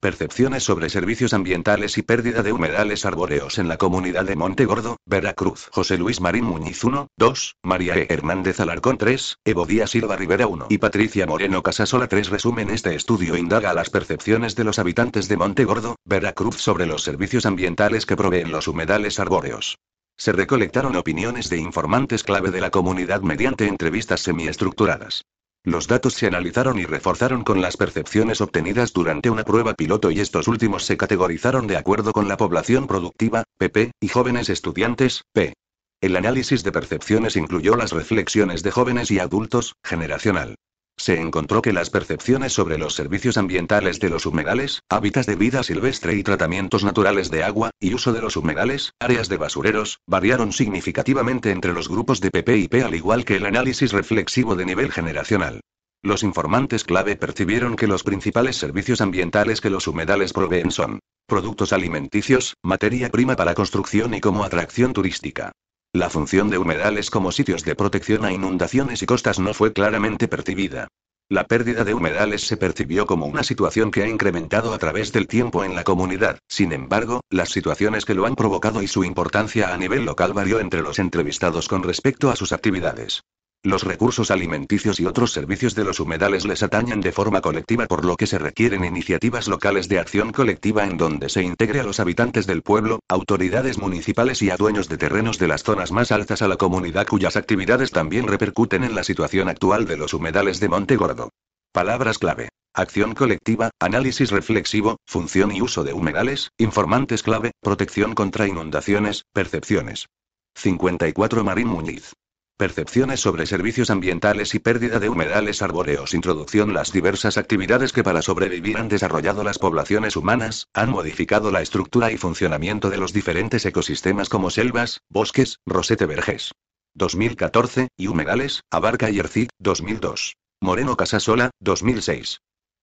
Percepciones sobre servicios ambientales y pérdida de humedales arbóreos en la comunidad de Monte Gordo, Veracruz. José Luis Marín Muñiz 1, 2, María E. Hernández Alarcón 3, Evo Díaz Silva Rivera 1 y Patricia Moreno Casasola 3. Resumen Este estudio indaga las percepciones de los habitantes de Monte Gordo, Veracruz sobre los servicios ambientales que proveen los humedales arbóreos. Se recolectaron opiniones de informantes clave de la comunidad mediante entrevistas semiestructuradas. Los datos se analizaron y reforzaron con las percepciones obtenidas durante una prueba piloto y estos últimos se categorizaron de acuerdo con la población productiva, PP, y jóvenes estudiantes, P. El análisis de percepciones incluyó las reflexiones de jóvenes y adultos, generacional se encontró que las percepciones sobre los servicios ambientales de los humedales, hábitats de vida silvestre y tratamientos naturales de agua, y uso de los humedales, áreas de basureros, variaron significativamente entre los grupos de PP y P al igual que el análisis reflexivo de nivel generacional. Los informantes clave percibieron que los principales servicios ambientales que los humedales proveen son productos alimenticios, materia prima para construcción y como atracción turística, la función de humedales como sitios de protección a inundaciones y costas no fue claramente percibida. La pérdida de humedales se percibió como una situación que ha incrementado a través del tiempo en la comunidad, sin embargo, las situaciones que lo han provocado y su importancia a nivel local varió entre los entrevistados con respecto a sus actividades. Los recursos alimenticios y otros servicios de los humedales les atañen de forma colectiva por lo que se requieren iniciativas locales de acción colectiva en donde se integre a los habitantes del pueblo, autoridades municipales y a dueños de terrenos de las zonas más altas a la comunidad cuyas actividades también repercuten en la situación actual de los humedales de Monte Gordo. Palabras clave. Acción colectiva, análisis reflexivo, función y uso de humedales, informantes clave, protección contra inundaciones, percepciones. 54 Marín Muñiz percepciones sobre servicios ambientales y pérdida de humedales arbóreos. Introducción Las diversas actividades que para sobrevivir han desarrollado las poblaciones humanas, han modificado la estructura y funcionamiento de los diferentes ecosistemas como selvas, bosques, rosete verges. 2014, y humedales, abarca y 2002. Moreno Casasola, 2006.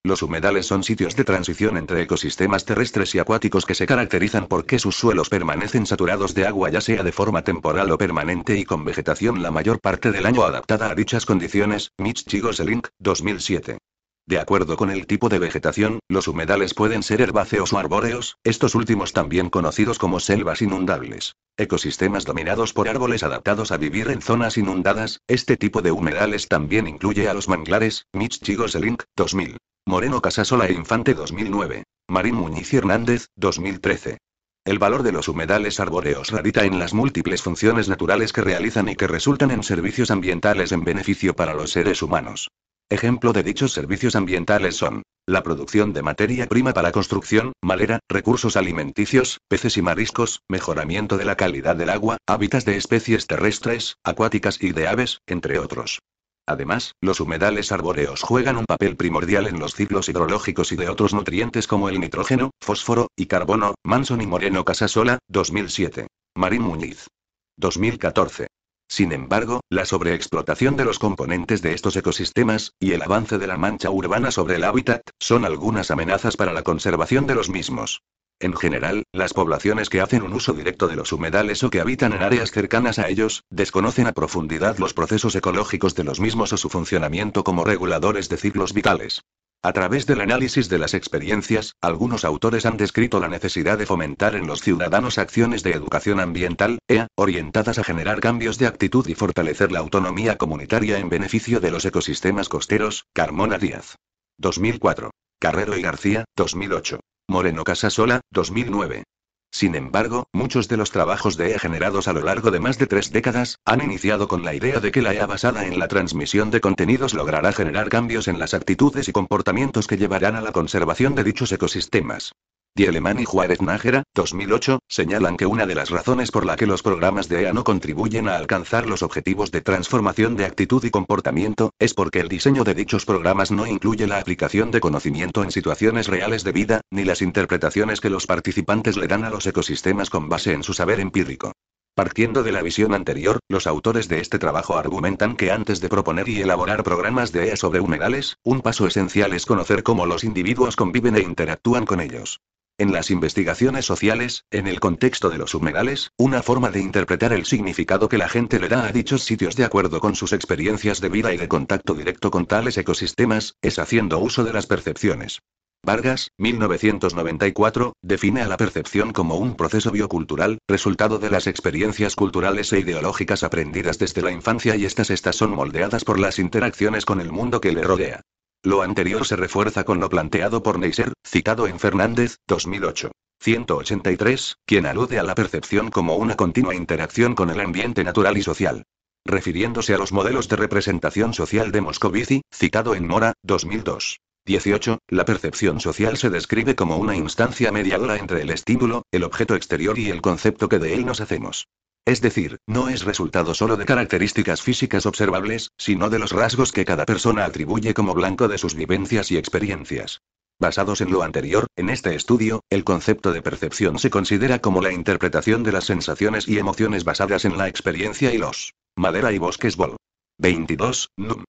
Los humedales son sitios de transición entre ecosistemas terrestres y acuáticos que se caracterizan porque sus suelos permanecen saturados de agua ya sea de forma temporal o permanente y con vegetación la mayor parte del año adaptada a dichas condiciones, Mitch 2007. De acuerdo con el tipo de vegetación, los humedales pueden ser herbáceos o arbóreos, estos últimos también conocidos como selvas inundables. Ecosistemas dominados por árboles adaptados a vivir en zonas inundadas, este tipo de humedales también incluye a los manglares, Mitch 2000. Moreno Casasola e Infante 2009. Marín Muñiz Hernández, 2013. El valor de los humedales arbóreos radica en las múltiples funciones naturales que realizan y que resultan en servicios ambientales en beneficio para los seres humanos. Ejemplo de dichos servicios ambientales son la producción de materia prima para construcción, madera, recursos alimenticios, peces y mariscos, mejoramiento de la calidad del agua, hábitats de especies terrestres, acuáticas y de aves, entre otros. Además, los humedales arbóreos juegan un papel primordial en los ciclos hidrológicos y de otros nutrientes como el nitrógeno, fósforo y carbono. Manson y Moreno Casasola, 2007. Marín Muñiz. 2014. Sin embargo, la sobreexplotación de los componentes de estos ecosistemas, y el avance de la mancha urbana sobre el hábitat, son algunas amenazas para la conservación de los mismos. En general, las poblaciones que hacen un uso directo de los humedales o que habitan en áreas cercanas a ellos, desconocen a profundidad los procesos ecológicos de los mismos o su funcionamiento como reguladores de ciclos vitales. A través del análisis de las experiencias, algunos autores han descrito la necesidad de fomentar en los ciudadanos acciones de educación ambiental, EA, orientadas a generar cambios de actitud y fortalecer la autonomía comunitaria en beneficio de los ecosistemas costeros, Carmona Díaz. 2004. Carrero y García, 2008. Moreno Casasola, 2009. Sin embargo, muchos de los trabajos de E generados a lo largo de más de tres décadas, han iniciado con la idea de que la EA basada en la transmisión de contenidos logrará generar cambios en las actitudes y comportamientos que llevarán a la conservación de dichos ecosistemas. Dieleman y Juárez Nájera, 2008, señalan que una de las razones por la que los programas de EA no contribuyen a alcanzar los objetivos de transformación de actitud y comportamiento, es porque el diseño de dichos programas no incluye la aplicación de conocimiento en situaciones reales de vida, ni las interpretaciones que los participantes le dan a los ecosistemas con base en su saber empírico. Partiendo de la visión anterior, los autores de este trabajo argumentan que antes de proponer y elaborar programas de EA sobre humedales, un paso esencial es conocer cómo los individuos conviven e interactúan con ellos. En las investigaciones sociales, en el contexto de los humedales, una forma de interpretar el significado que la gente le da a dichos sitios de acuerdo con sus experiencias de vida y de contacto directo con tales ecosistemas, es haciendo uso de las percepciones. Vargas, 1994, define a la percepción como un proceso biocultural, resultado de las experiencias culturales e ideológicas aprendidas desde la infancia y estas estas son moldeadas por las interacciones con el mundo que le rodea. Lo anterior se refuerza con lo planteado por Neisser, citado en Fernández, 2008. 183, quien alude a la percepción como una continua interacción con el ambiente natural y social. Refiriéndose a los modelos de representación social de Moscovici, citado en Mora, 2002. 18. La percepción social se describe como una instancia mediadora entre el estímulo, el objeto exterior y el concepto que de él nos hacemos. Es decir, no es resultado solo de características físicas observables, sino de los rasgos que cada persona atribuye como blanco de sus vivencias y experiencias. Basados en lo anterior, en este estudio, el concepto de percepción se considera como la interpretación de las sensaciones y emociones basadas en la experiencia y los madera y bosques Vol. 22, num.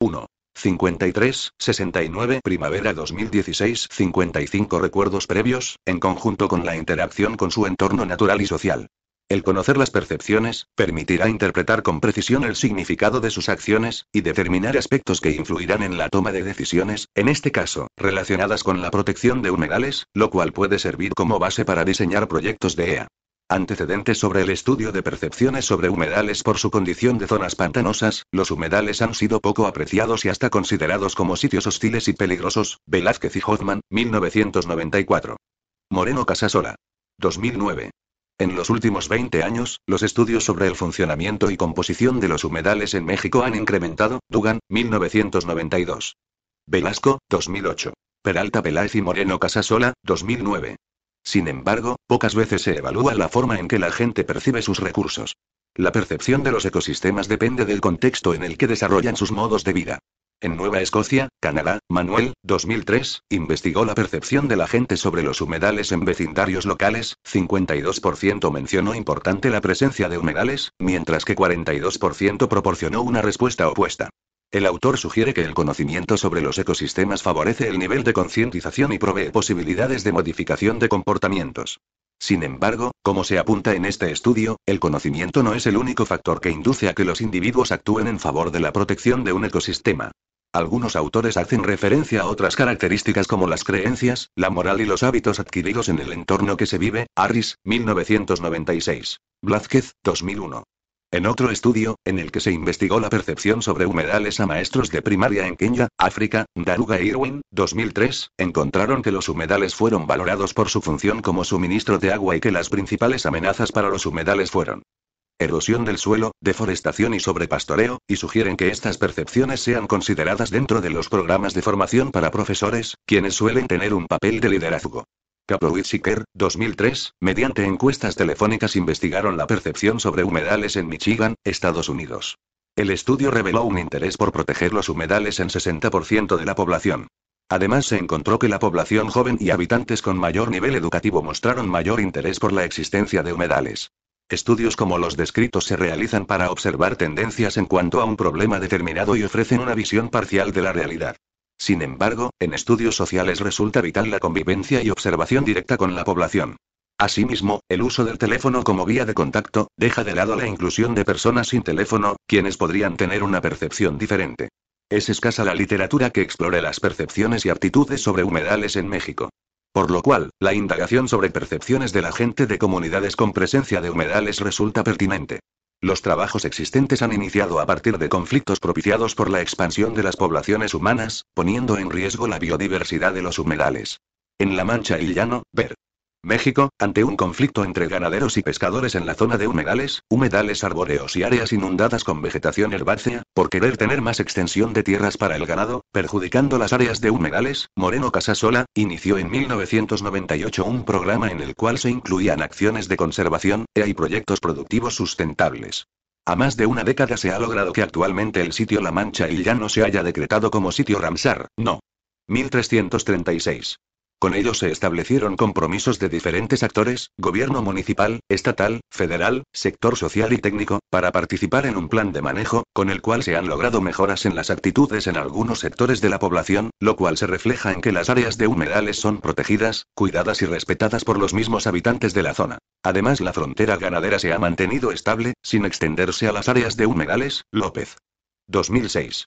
1. 53, 69 Primavera 2016 55 Recuerdos previos, en conjunto con la interacción con su entorno natural y social. El conocer las percepciones, permitirá interpretar con precisión el significado de sus acciones, y determinar aspectos que influirán en la toma de decisiones, en este caso, relacionadas con la protección de humedales, lo cual puede servir como base para diseñar proyectos de EA. Antecedentes sobre el estudio de percepciones sobre humedales por su condición de zonas pantanosas, los humedales han sido poco apreciados y hasta considerados como sitios hostiles y peligrosos, Velázquez y Hoffman, 1994. Moreno Casasola. 2009. En los últimos 20 años, los estudios sobre el funcionamiento y composición de los humedales en México han incrementado, Dugan, 1992. Velasco, 2008. Peralta Peláez y Moreno Casasola, 2009. Sin embargo, pocas veces se evalúa la forma en que la gente percibe sus recursos. La percepción de los ecosistemas depende del contexto en el que desarrollan sus modos de vida. En Nueva Escocia, Canadá, Manuel, 2003, investigó la percepción de la gente sobre los humedales en vecindarios locales, 52% mencionó importante la presencia de humedales, mientras que 42% proporcionó una respuesta opuesta. El autor sugiere que el conocimiento sobre los ecosistemas favorece el nivel de concientización y provee posibilidades de modificación de comportamientos. Sin embargo, como se apunta en este estudio, el conocimiento no es el único factor que induce a que los individuos actúen en favor de la protección de un ecosistema. Algunos autores hacen referencia a otras características como las creencias, la moral y los hábitos adquiridos en el entorno que se vive, Harris, 1996. Blázquez, 2001. En otro estudio, en el que se investigó la percepción sobre humedales a maestros de primaria en Kenia, África, Daruga e Irwin, 2003, encontraron que los humedales fueron valorados por su función como suministro de agua y que las principales amenazas para los humedales fueron erosión del suelo, deforestación y sobrepastoreo, y sugieren que estas percepciones sean consideradas dentro de los programas de formación para profesores, quienes suelen tener un papel de liderazgo. Kaplowitz y Kerr, 2003, mediante encuestas telefónicas investigaron la percepción sobre humedales en Michigan, Estados Unidos. El estudio reveló un interés por proteger los humedales en 60% de la población. Además se encontró que la población joven y habitantes con mayor nivel educativo mostraron mayor interés por la existencia de humedales. Estudios como los descritos se realizan para observar tendencias en cuanto a un problema determinado y ofrecen una visión parcial de la realidad. Sin embargo, en estudios sociales resulta vital la convivencia y observación directa con la población. Asimismo, el uso del teléfono como guía de contacto deja de lado la inclusión de personas sin teléfono, quienes podrían tener una percepción diferente. Es escasa la literatura que explore las percepciones y aptitudes sobre humedales en México. Por lo cual, la indagación sobre percepciones de la gente de comunidades con presencia de humedales resulta pertinente. Los trabajos existentes han iniciado a partir de conflictos propiciados por la expansión de las poblaciones humanas, poniendo en riesgo la biodiversidad de los humedales. En La Mancha y Llano, ver. México, ante un conflicto entre ganaderos y pescadores en la zona de humedales, humedales arbóreos y áreas inundadas con vegetación herbácea, por querer tener más extensión de tierras para el ganado, perjudicando las áreas de humedales, Moreno Casasola, inició en 1998 un programa en el cual se incluían acciones de conservación, EA y proyectos productivos sustentables. A más de una década se ha logrado que actualmente el sitio La Mancha y ya no se haya decretado como sitio Ramsar, no. 1336. Con ello se establecieron compromisos de diferentes actores, gobierno municipal, estatal, federal, sector social y técnico, para participar en un plan de manejo, con el cual se han logrado mejoras en las actitudes en algunos sectores de la población, lo cual se refleja en que las áreas de humedales son protegidas, cuidadas y respetadas por los mismos habitantes de la zona. Además, la frontera ganadera se ha mantenido estable, sin extenderse a las áreas de humedales, López. 2006.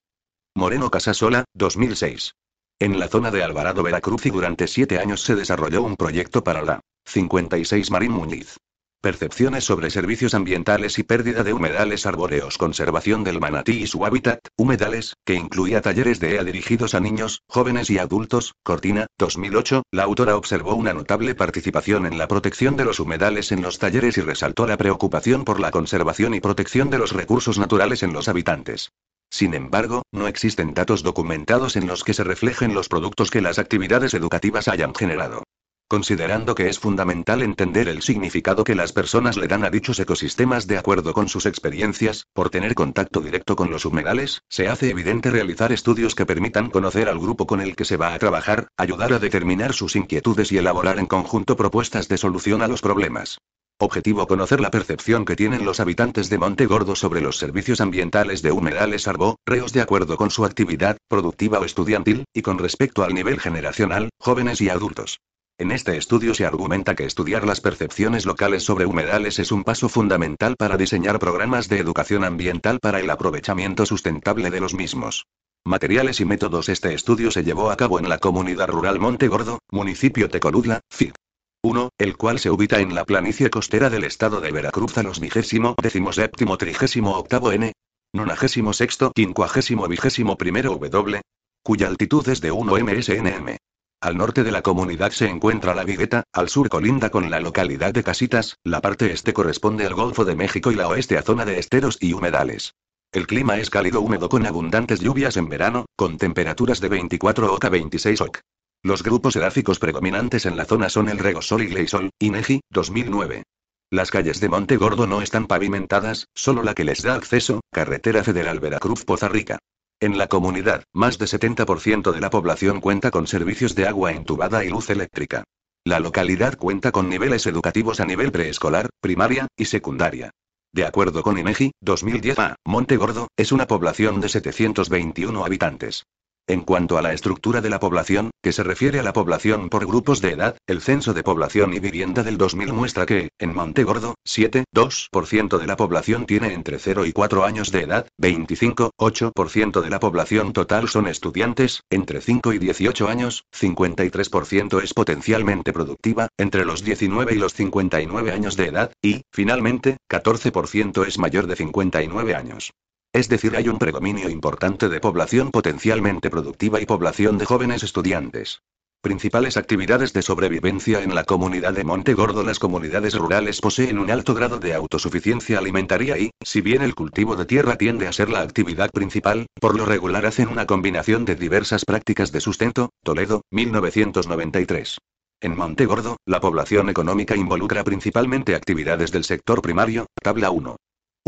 Moreno Casasola, 2006. En la zona de Alvarado Veracruz y durante siete años se desarrolló un proyecto para la 56 Marín Muñiz. Percepciones sobre servicios ambientales y pérdida de humedales arbóreos, conservación del manatí y su hábitat, humedales, que incluía talleres de EA dirigidos a niños, jóvenes y adultos, Cortina, 2008, la autora observó una notable participación en la protección de los humedales en los talleres y resaltó la preocupación por la conservación y protección de los recursos naturales en los habitantes. Sin embargo, no existen datos documentados en los que se reflejen los productos que las actividades educativas hayan generado considerando que es fundamental entender el significado que las personas le dan a dichos ecosistemas de acuerdo con sus experiencias, por tener contacto directo con los humedales, se hace evidente realizar estudios que permitan conocer al grupo con el que se va a trabajar, ayudar a determinar sus inquietudes y elaborar en conjunto propuestas de solución a los problemas. Objetivo conocer la percepción que tienen los habitantes de Monte Gordo sobre los servicios ambientales de humedales Arbo, reos de acuerdo con su actividad, productiva o estudiantil, y con respecto al nivel generacional, jóvenes y adultos. En este estudio se argumenta que estudiar las percepciones locales sobre humedales es un paso fundamental para diseñar programas de educación ambiental para el aprovechamiento sustentable de los mismos. Materiales y métodos Este estudio se llevó a cabo en la comunidad rural Monte Gordo, municipio Tecoludla, FIP. 1, el cual se ubica en la planicie costera del estado de Veracruz a los vigésimo, décimo séptimo, trigésimo octavo n, nonagésimo sexto, quincuagésimo vigésimo primero w, cuya altitud es de 1 msnm. Al norte de la comunidad se encuentra la Vigueta, al sur colinda con la localidad de Casitas, la parte este corresponde al Golfo de México y la oeste a zona de esteros y humedales. El clima es cálido húmedo con abundantes lluvias en verano, con temperaturas de 24 o 26 oc. Los grupos edáficos predominantes en la zona son el Regosol y Gleisol, INEGI, 2009. Las calles de Monte Gordo no están pavimentadas, solo la que les da acceso, carretera federal Veracruz-Poza Rica. En la comunidad, más de 70% de la población cuenta con servicios de agua entubada y luz eléctrica. La localidad cuenta con niveles educativos a nivel preescolar, primaria y secundaria. De acuerdo con INEGI, 2010 e Monte Gordo, es una población de 721 habitantes. En cuanto a la estructura de la población, que se refiere a la población por grupos de edad, el Censo de Población y Vivienda del 2000 muestra que, en Montegordo, 7,2% de la población tiene entre 0 y 4 años de edad, 25,8% de la población total son estudiantes, entre 5 y 18 años, 53% es potencialmente productiva, entre los 19 y los 59 años de edad, y, finalmente, 14% es mayor de 59 años. Es decir, hay un predominio importante de población potencialmente productiva y población de jóvenes estudiantes. Principales actividades de sobrevivencia en la comunidad de Monte Gordo. Las comunidades rurales poseen un alto grado de autosuficiencia alimentaria y, si bien el cultivo de tierra tiende a ser la actividad principal, por lo regular hacen una combinación de diversas prácticas de sustento. Toledo, 1993. En Monte Gordo, la población económica involucra principalmente actividades del sector primario, tabla 1.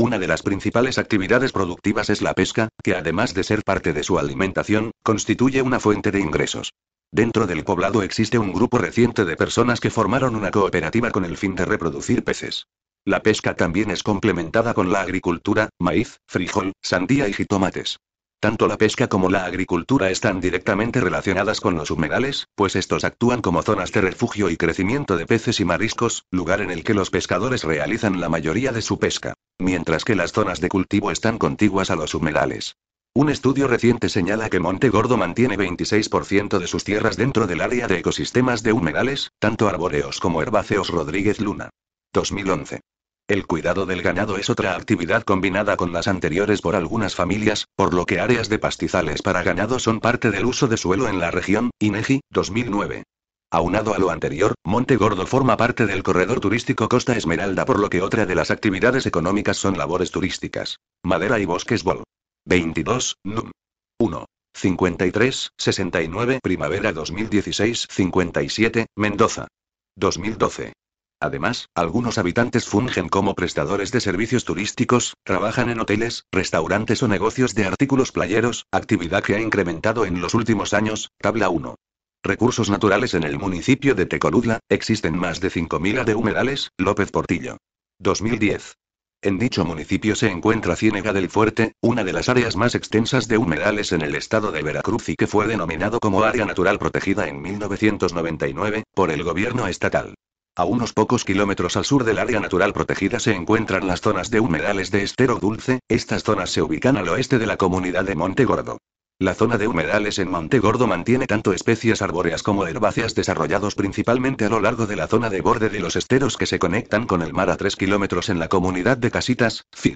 Una de las principales actividades productivas es la pesca, que además de ser parte de su alimentación, constituye una fuente de ingresos. Dentro del poblado existe un grupo reciente de personas que formaron una cooperativa con el fin de reproducir peces. La pesca también es complementada con la agricultura, maíz, frijol, sandía y jitomates. Tanto la pesca como la agricultura están directamente relacionadas con los humedales, pues estos actúan como zonas de refugio y crecimiento de peces y mariscos, lugar en el que los pescadores realizan la mayoría de su pesca, mientras que las zonas de cultivo están contiguas a los humedales. Un estudio reciente señala que Monte Gordo mantiene 26% de sus tierras dentro del área de ecosistemas de humedales, tanto arbóreos como herbáceos Rodríguez Luna. 2011. El cuidado del ganado es otra actividad combinada con las anteriores por algunas familias, por lo que áreas de pastizales para ganado son parte del uso de suelo en la región, INEGI, 2009. Aunado a lo anterior, Monte Gordo forma parte del corredor turístico Costa Esmeralda, por lo que otra de las actividades económicas son labores turísticas. Madera y bosques Vol. 22, NUM. 1. 53, 69, Primavera 2016, 57, Mendoza. 2012. Además, algunos habitantes fungen como prestadores de servicios turísticos, trabajan en hoteles, restaurantes o negocios de artículos playeros, actividad que ha incrementado en los últimos años, tabla 1. Recursos naturales en el municipio de Tecoludla, existen más de 5.000 de humedales, López Portillo. 2010. En dicho municipio se encuentra Ciénega del Fuerte, una de las áreas más extensas de humedales en el estado de Veracruz y que fue denominado como área natural protegida en 1999, por el gobierno estatal. A unos pocos kilómetros al sur del área natural protegida se encuentran las zonas de humedales de estero dulce, estas zonas se ubican al oeste de la comunidad de Monte Gordo. La zona de humedales en Monte Gordo mantiene tanto especies arbóreas como herbáceas desarrollados principalmente a lo largo de la zona de borde de los esteros que se conectan con el mar a 3 kilómetros en la comunidad de Casitas, C.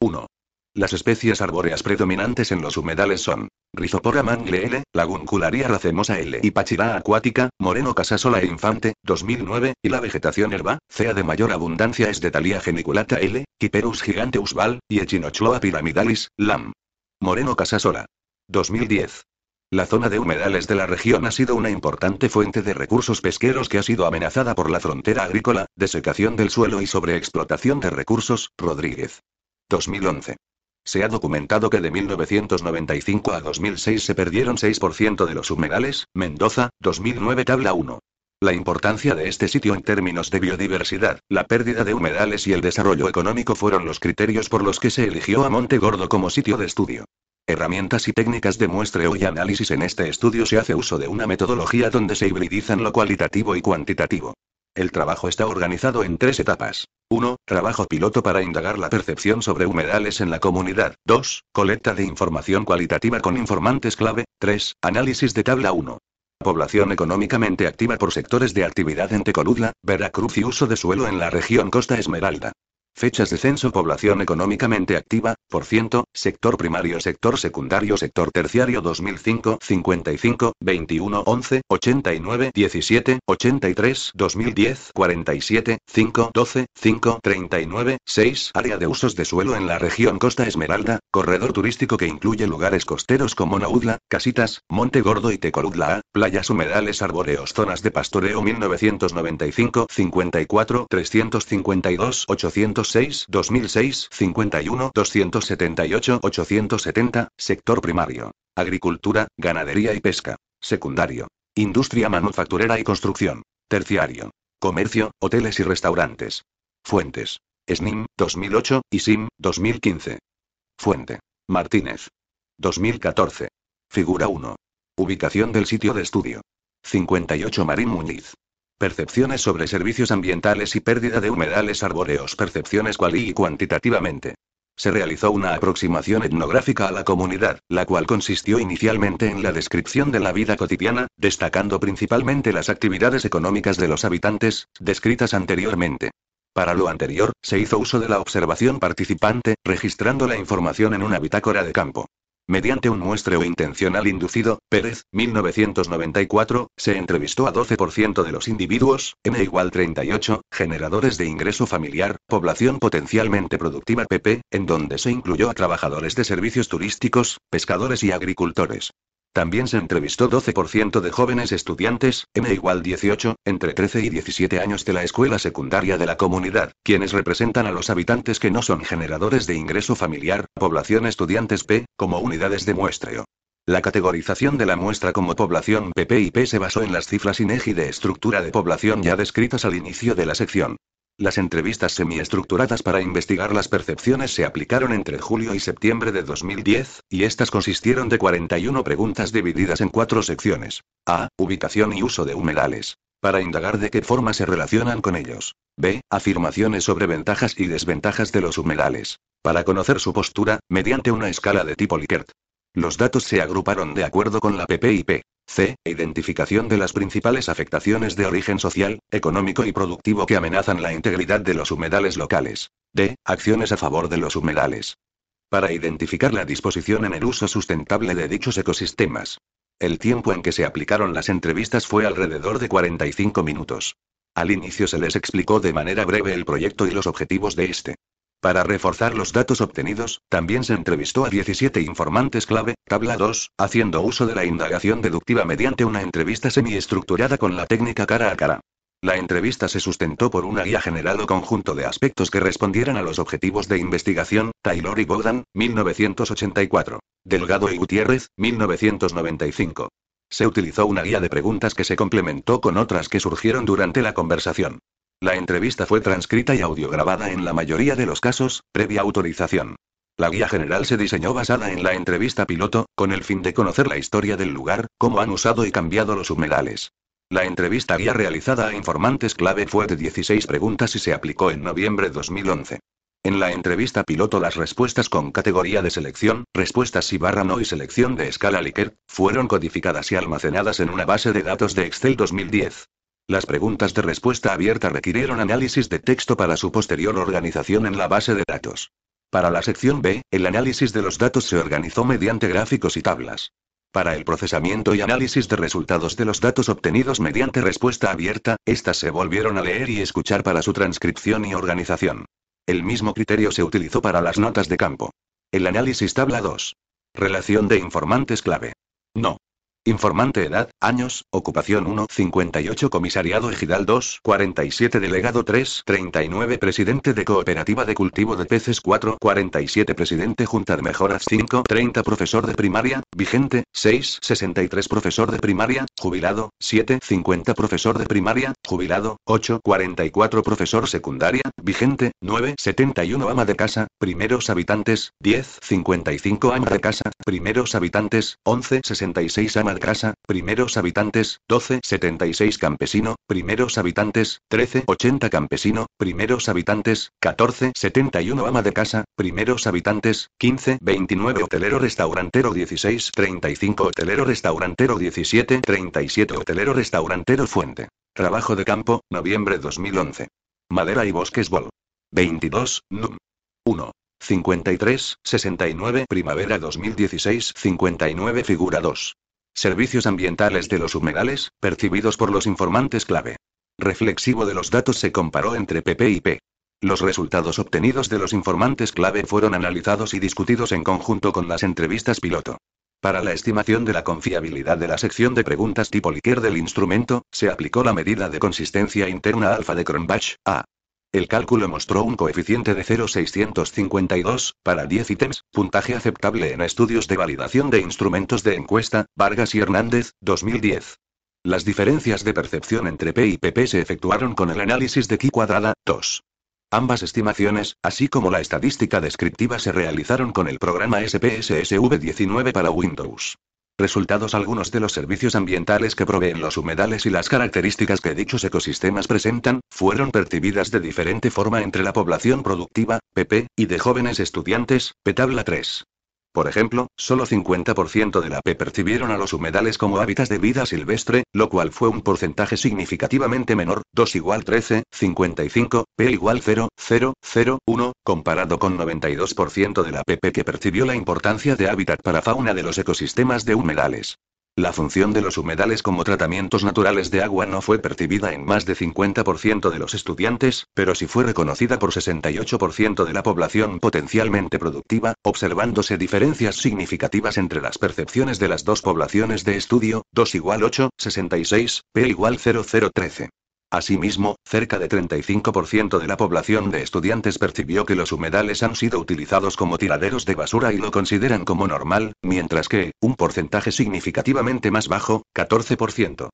1. Las especies arbóreas predominantes en los humedales son Rizopora mangle L, Laguncularia racemosa L y Pachirá acuática, Moreno casasola e infante, 2009, y la vegetación herba, CEA de mayor abundancia es de Thalia geniculata L, Quiperus giganteus val, y Echinochloa pyramidalis, LAM. Moreno casasola. 2010. La zona de humedales de la región ha sido una importante fuente de recursos pesqueros que ha sido amenazada por la frontera agrícola, desecación del suelo y sobreexplotación de recursos, Rodríguez. 2011. Se ha documentado que de 1995 a 2006 se perdieron 6% de los humedales, Mendoza, 2009 tabla 1. La importancia de este sitio en términos de biodiversidad, la pérdida de humedales y el desarrollo económico fueron los criterios por los que se eligió a Monte Gordo como sitio de estudio. Herramientas y técnicas de muestreo y análisis en este estudio se hace uso de una metodología donde se hibridizan lo cualitativo y cuantitativo. El trabajo está organizado en tres etapas. 1. Trabajo piloto para indagar la percepción sobre humedales en la comunidad. 2. Colecta de información cualitativa con informantes clave. 3. Análisis de tabla 1. Población económicamente activa por sectores de actividad en Tecoludla, Veracruz y uso de suelo en la región Costa Esmeralda. Fechas de censo población económicamente activa, por ciento, sector primario, sector secundario, sector terciario 2005, 55, 21, 11, 89, 17, 83, 2010, 47, 5, 12, 5, 39, 6, área de usos de suelo en la región Costa Esmeralda, corredor turístico que incluye lugares costeros como Naudla, Casitas, Monte Gordo y Tecoludla A, playas humedales arbóreos, zonas de pastoreo 1995, 54, 352, 800 6 2006, 51, 278, 870, sector primario. Agricultura, ganadería y pesca. Secundario. Industria manufacturera y construcción. Terciario. Comercio, hoteles y restaurantes. Fuentes. SNIM, 2008, y SIM, 2015. Fuente. Martínez. 2014. Figura 1. Ubicación del sitio de estudio. 58 Marín Muñiz. Percepciones sobre servicios ambientales y pérdida de humedales arbóreos. Percepciones cual y cuantitativamente. Se realizó una aproximación etnográfica a la comunidad, la cual consistió inicialmente en la descripción de la vida cotidiana, destacando principalmente las actividades económicas de los habitantes, descritas anteriormente. Para lo anterior, se hizo uso de la observación participante, registrando la información en una bitácora de campo. Mediante un muestreo intencional inducido, Pérez, 1994, se entrevistó a 12% de los individuos, M igual 38, generadores de ingreso familiar, población potencialmente productiva PP, en donde se incluyó a trabajadores de servicios turísticos, pescadores y agricultores. También se entrevistó 12% de jóvenes estudiantes, M igual 18, entre 13 y 17 años de la escuela secundaria de la comunidad, quienes representan a los habitantes que no son generadores de ingreso familiar, población estudiantes P, como unidades de muestreo. La categorización de la muestra como población y PP P se basó en las cifras INEGI de estructura de población ya descritas al inicio de la sección. Las entrevistas semiestructuradas para investigar las percepciones se aplicaron entre julio y septiembre de 2010, y estas consistieron de 41 preguntas divididas en cuatro secciones. A. Ubicación y uso de humedales. Para indagar de qué forma se relacionan con ellos. B. Afirmaciones sobre ventajas y desventajas de los humedales. Para conocer su postura, mediante una escala de tipo Likert. Los datos se agruparon de acuerdo con la PPIP. C. Identificación de las principales afectaciones de origen social, económico y productivo que amenazan la integridad de los humedales locales. D. Acciones a favor de los humedales. Para identificar la disposición en el uso sustentable de dichos ecosistemas. El tiempo en que se aplicaron las entrevistas fue alrededor de 45 minutos. Al inicio se les explicó de manera breve el proyecto y los objetivos de este. Para reforzar los datos obtenidos, también se entrevistó a 17 informantes clave, tabla 2, haciendo uso de la indagación deductiva mediante una entrevista semiestructurada con la técnica cara a cara. La entrevista se sustentó por una guía generado o conjunto de aspectos que respondieran a los objetivos de investigación, Taylor y Bogdan, 1984. Delgado y Gutiérrez, 1995. Se utilizó una guía de preguntas que se complementó con otras que surgieron durante la conversación. La entrevista fue transcrita y audiograbada en la mayoría de los casos, previa autorización. La guía general se diseñó basada en la entrevista piloto, con el fin de conocer la historia del lugar, cómo han usado y cambiado los humedales. La entrevista guía realizada a informantes clave fue de 16 preguntas y se aplicó en noviembre 2011. En la entrevista piloto las respuestas con categoría de selección, respuestas y barra no y selección de escala Likert, fueron codificadas y almacenadas en una base de datos de Excel 2010. Las preguntas de respuesta abierta requirieron análisis de texto para su posterior organización en la base de datos. Para la sección B, el análisis de los datos se organizó mediante gráficos y tablas. Para el procesamiento y análisis de resultados de los datos obtenidos mediante respuesta abierta, estas se volvieron a leer y escuchar para su transcripción y organización. El mismo criterio se utilizó para las notas de campo. El análisis tabla 2. Relación de informantes clave. No. Informante edad, años, ocupación 1, 58 comisariado ejidal 2, 47 delegado 3, 39 presidente de cooperativa de cultivo de peces 4, 47 presidente de mejoras 5, 30 profesor de primaria, vigente, 6, 63 profesor de primaria, jubilado, 7, 50 profesor de primaria, jubilado, 8, 44 profesor secundaria, vigente, 9, 71 ama de casa, primeros habitantes, 10, 55 ama de casa, primeros habitantes, 11, 66 ama casa, primeros habitantes, 12, 76 campesino, primeros habitantes, 13, 80 campesino, primeros habitantes, 14, 71 ama de casa, primeros habitantes, 15, 29 hotelero restaurantero 16, 35 hotelero restaurantero 17, 37 hotelero restaurantero fuente. Trabajo de campo, noviembre 2011. Madera y bosques vol. 22, num. 1. 53, 69 Primavera 2016 59 Figura 2 Servicios ambientales de los humedales, percibidos por los informantes clave. Reflexivo de los datos se comparó entre PP y P. Los resultados obtenidos de los informantes clave fueron analizados y discutidos en conjunto con las entrevistas piloto. Para la estimación de la confiabilidad de la sección de preguntas tipo Likert del instrumento, se aplicó la medida de consistencia interna alfa de Cronbach, A. El cálculo mostró un coeficiente de 0,652, para 10 ítems, puntaje aceptable en estudios de validación de instrumentos de encuesta, Vargas y Hernández, 2010. Las diferencias de percepción entre P y PP se efectuaron con el análisis de Q cuadrada, 2. Ambas estimaciones, así como la estadística descriptiva, se realizaron con el programa SPSSV 19 para Windows. Resultados algunos de los servicios ambientales que proveen los humedales y las características que dichos ecosistemas presentan, fueron percibidas de diferente forma entre la población productiva, pp, y de jóvenes estudiantes, Petabla 3. Por ejemplo, solo 50% de la P percibieron a los humedales como hábitats de vida silvestre, lo cual fue un porcentaje significativamente menor, 2 igual 13, 55, P igual 0, 0, 0, 1, comparado con 92% de la PP que percibió la importancia de hábitat para fauna de los ecosistemas de humedales. La función de los humedales como tratamientos naturales de agua no fue percibida en más de 50% de los estudiantes, pero sí fue reconocida por 68% de la población potencialmente productiva, observándose diferencias significativas entre las percepciones de las dos poblaciones de estudio, 2 igual 8, 66, P igual 0013. Asimismo, cerca de 35% de la población de estudiantes percibió que los humedales han sido utilizados como tiraderos de basura y lo consideran como normal, mientras que, un porcentaje significativamente más bajo, 14%.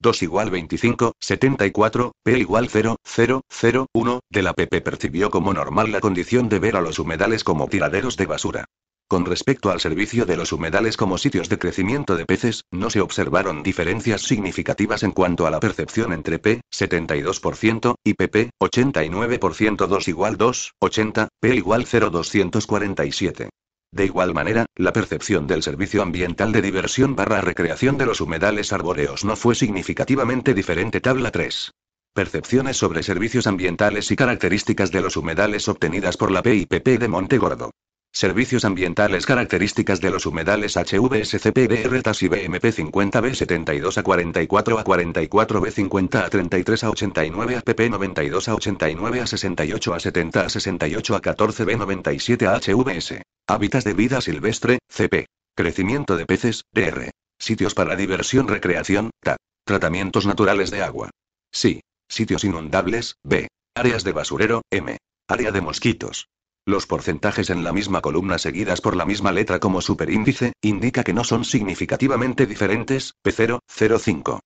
2 igual 25, 74, P igual 0, 0, 0, 1, de la PP percibió como normal la condición de ver a los humedales como tiraderos de basura. Con respecto al servicio de los humedales como sitios de crecimiento de peces, no se observaron diferencias significativas en cuanto a la percepción entre P, 72%, y PP, 89% 2 igual 2, 80, P igual 0, 247. De igual manera, la percepción del servicio ambiental de diversión barra recreación de los humedales arbóreos no fue significativamente diferente. Tabla 3. Percepciones sobre servicios ambientales y características de los humedales obtenidas por la P y PP de Monte Gordo. Servicios ambientales características de los humedales HVSCPDR TAS y BMP50 B72 a 44 a 44 B50 a 33 a 89 app 92 a 89 a 68 a 70 a 68 a 14 B97 a HVS. Hábitats de vida silvestre, CP. Crecimiento de peces, DR. Sitios para diversión recreación, TA. Tratamientos naturales de agua. Sí. Sitios inundables, B. Áreas de basurero, M. Área de mosquitos, los porcentajes en la misma columna seguidas por la misma letra como superíndice, indica que no son significativamente diferentes, P0, 0,5.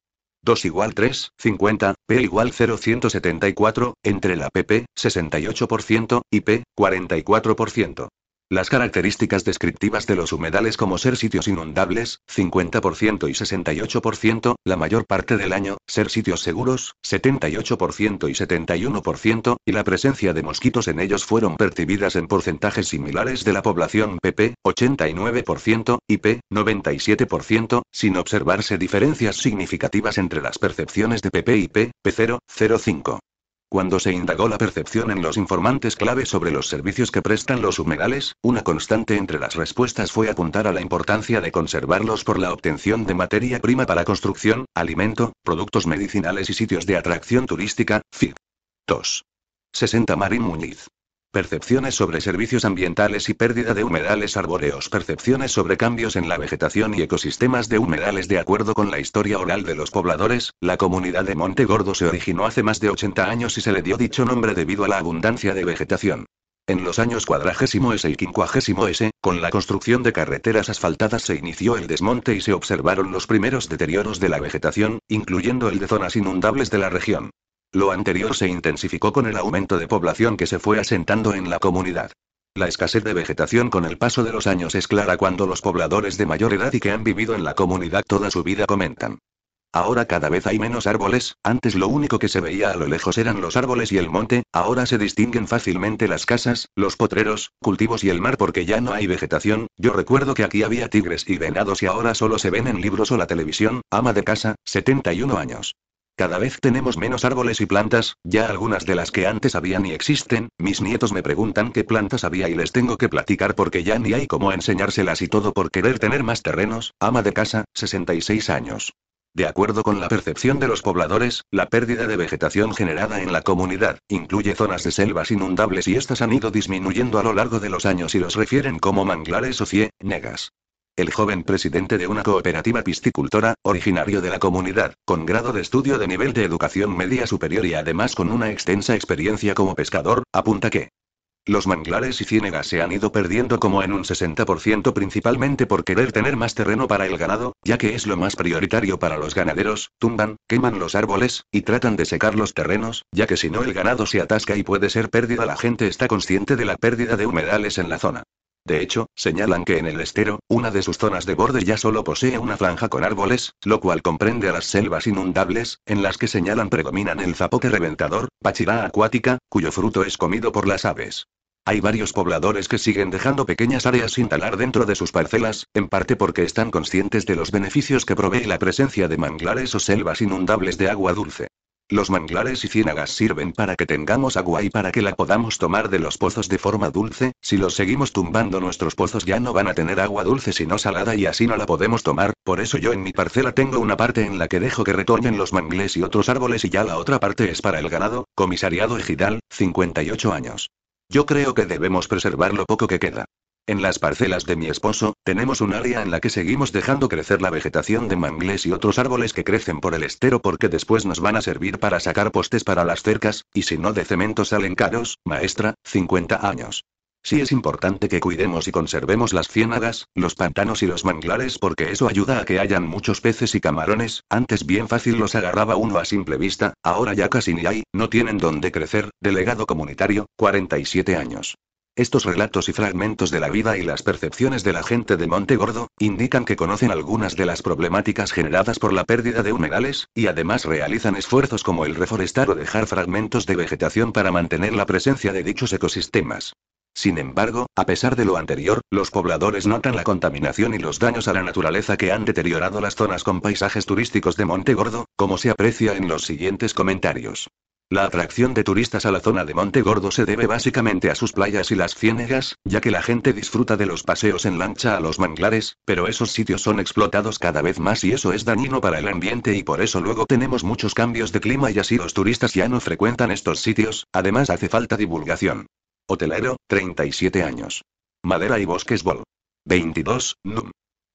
2 igual 3, 50, P igual 0, 174, entre la PP, 68%, y P, 44%. Las características descriptivas de los humedales como ser sitios inundables, 50% y 68%, la mayor parte del año, ser sitios seguros, 78% y 71%, y la presencia de mosquitos en ellos fueron percibidas en porcentajes similares de la población PP, 89%, y P, 97%, sin observarse diferencias significativas entre las percepciones de PP y P, P0, 0,5. Cuando se indagó la percepción en los informantes clave sobre los servicios que prestan los humedales, una constante entre las respuestas fue apuntar a la importancia de conservarlos por la obtención de materia prima para construcción, alimento, productos medicinales y sitios de atracción turística, FIT. 2. 60 Marín Muñiz. Percepciones sobre servicios ambientales y pérdida de humedales arbóreos. Percepciones sobre cambios en la vegetación y ecosistemas de humedales. De acuerdo con la historia oral de los pobladores, la comunidad de Monte Gordo se originó hace más de 80 años y se le dio dicho nombre debido a la abundancia de vegetación. En los años cuadragésimo S y 50 S, con la construcción de carreteras asfaltadas se inició el desmonte y se observaron los primeros deterioros de la vegetación, incluyendo el de zonas inundables de la región. Lo anterior se intensificó con el aumento de población que se fue asentando en la comunidad. La escasez de vegetación con el paso de los años es clara cuando los pobladores de mayor edad y que han vivido en la comunidad toda su vida comentan. Ahora cada vez hay menos árboles, antes lo único que se veía a lo lejos eran los árboles y el monte, ahora se distinguen fácilmente las casas, los potreros, cultivos y el mar porque ya no hay vegetación, yo recuerdo que aquí había tigres y venados y ahora solo se ven en libros o la televisión, ama de casa, 71 años. Cada vez tenemos menos árboles y plantas, ya algunas de las que antes había ni existen, mis nietos me preguntan qué plantas había y les tengo que platicar porque ya ni hay cómo enseñárselas y todo por querer tener más terrenos, ama de casa, 66 años. De acuerdo con la percepción de los pobladores, la pérdida de vegetación generada en la comunidad incluye zonas de selvas inundables y estas han ido disminuyendo a lo largo de los años y los refieren como manglares o cie, negas el joven presidente de una cooperativa piscicultora, originario de la comunidad, con grado de estudio de nivel de educación media superior y además con una extensa experiencia como pescador, apunta que los manglares y ciénegas se han ido perdiendo como en un 60% principalmente por querer tener más terreno para el ganado, ya que es lo más prioritario para los ganaderos, tumban, queman los árboles, y tratan de secar los terrenos, ya que si no el ganado se atasca y puede ser pérdida. La gente está consciente de la pérdida de humedales en la zona. De hecho, señalan que en el estero, una de sus zonas de borde ya solo posee una franja con árboles, lo cual comprende a las selvas inundables, en las que señalan predominan el zapote reventador, pachirá acuática, cuyo fruto es comido por las aves. Hay varios pobladores que siguen dejando pequeñas áreas sin talar dentro de sus parcelas, en parte porque están conscientes de los beneficios que provee la presencia de manglares o selvas inundables de agua dulce. Los manglares y ciénagas sirven para que tengamos agua y para que la podamos tomar de los pozos de forma dulce, si los seguimos tumbando nuestros pozos ya no van a tener agua dulce sino salada y así no la podemos tomar, por eso yo en mi parcela tengo una parte en la que dejo que retoñen los mangles y otros árboles y ya la otra parte es para el ganado, comisariado Ejidal, 58 años. Yo creo que debemos preservar lo poco que queda. En las parcelas de mi esposo, tenemos un área en la que seguimos dejando crecer la vegetación de manglés y otros árboles que crecen por el estero porque después nos van a servir para sacar postes para las cercas, y si no de cemento salen caros, maestra, 50 años. Sí es importante que cuidemos y conservemos las ciénagas, los pantanos y los manglares porque eso ayuda a que hayan muchos peces y camarones, antes bien fácil los agarraba uno a simple vista, ahora ya casi ni hay, no tienen dónde crecer, delegado comunitario, 47 años. Estos relatos y fragmentos de la vida y las percepciones de la gente de Monte Gordo, indican que conocen algunas de las problemáticas generadas por la pérdida de humedales, y además realizan esfuerzos como el reforestar o dejar fragmentos de vegetación para mantener la presencia de dichos ecosistemas. Sin embargo, a pesar de lo anterior, los pobladores notan la contaminación y los daños a la naturaleza que han deteriorado las zonas con paisajes turísticos de Monte Gordo, como se aprecia en los siguientes comentarios. La atracción de turistas a la zona de Monte Gordo se debe básicamente a sus playas y las ciénegas, ya que la gente disfruta de los paseos en lancha a los manglares, pero esos sitios son explotados cada vez más y eso es dañino para el ambiente y por eso luego tenemos muchos cambios de clima y así los turistas ya no frecuentan estos sitios, además hace falta divulgación. Hotelero, 37 años. Madera y bosques Vol. 22, NUM.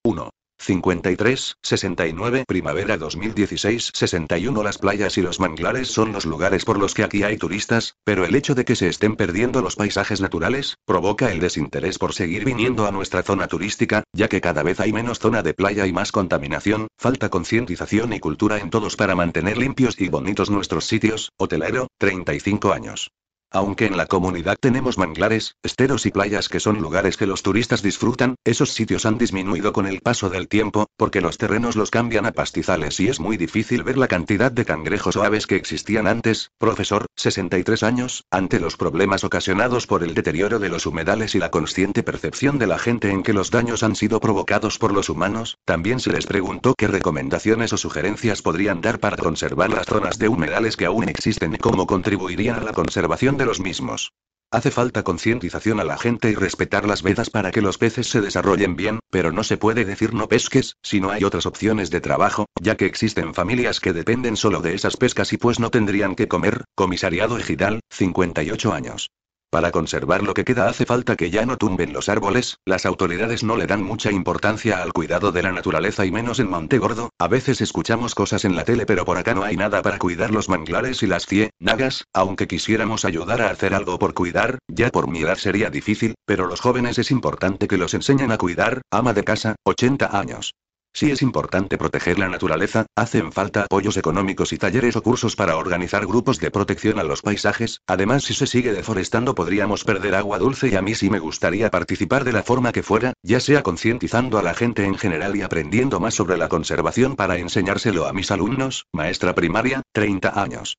1. 53, 69 Primavera 2016 61 Las playas y los manglares son los lugares por los que aquí hay turistas, pero el hecho de que se estén perdiendo los paisajes naturales, provoca el desinterés por seguir viniendo a nuestra zona turística, ya que cada vez hay menos zona de playa y más contaminación, falta concientización y cultura en todos para mantener limpios y bonitos nuestros sitios, hotelero, 35 años. Aunque en la comunidad tenemos manglares, esteros y playas que son lugares que los turistas disfrutan, esos sitios han disminuido con el paso del tiempo, porque los terrenos los cambian a pastizales y es muy difícil ver la cantidad de cangrejos o aves que existían antes, profesor, 63 años, ante los problemas ocasionados por el deterioro de los humedales y la consciente percepción de la gente en que los daños han sido provocados por los humanos, también se les preguntó qué recomendaciones o sugerencias podrían dar para conservar las zonas de humedales que aún existen y cómo contribuirían a la conservación de los mismos. Hace falta concientización a la gente y respetar las vedas para que los peces se desarrollen bien, pero no se puede decir no pesques, si no hay otras opciones de trabajo, ya que existen familias que dependen solo de esas pescas y pues no tendrían que comer. Comisariado Ejidal, 58 años. Para conservar lo que queda hace falta que ya no tumben los árboles, las autoridades no le dan mucha importancia al cuidado de la naturaleza y menos en Monte Gordo, a veces escuchamos cosas en la tele pero por acá no hay nada para cuidar los manglares y las cienagas, aunque quisiéramos ayudar a hacer algo por cuidar, ya por mi edad sería difícil, pero los jóvenes es importante que los enseñen a cuidar, ama de casa, 80 años. Si es importante proteger la naturaleza, hacen falta apoyos económicos y talleres o cursos para organizar grupos de protección a los paisajes, además si se sigue deforestando podríamos perder agua dulce y a mí sí me gustaría participar de la forma que fuera, ya sea concientizando a la gente en general y aprendiendo más sobre la conservación para enseñárselo a mis alumnos, maestra primaria, 30 años.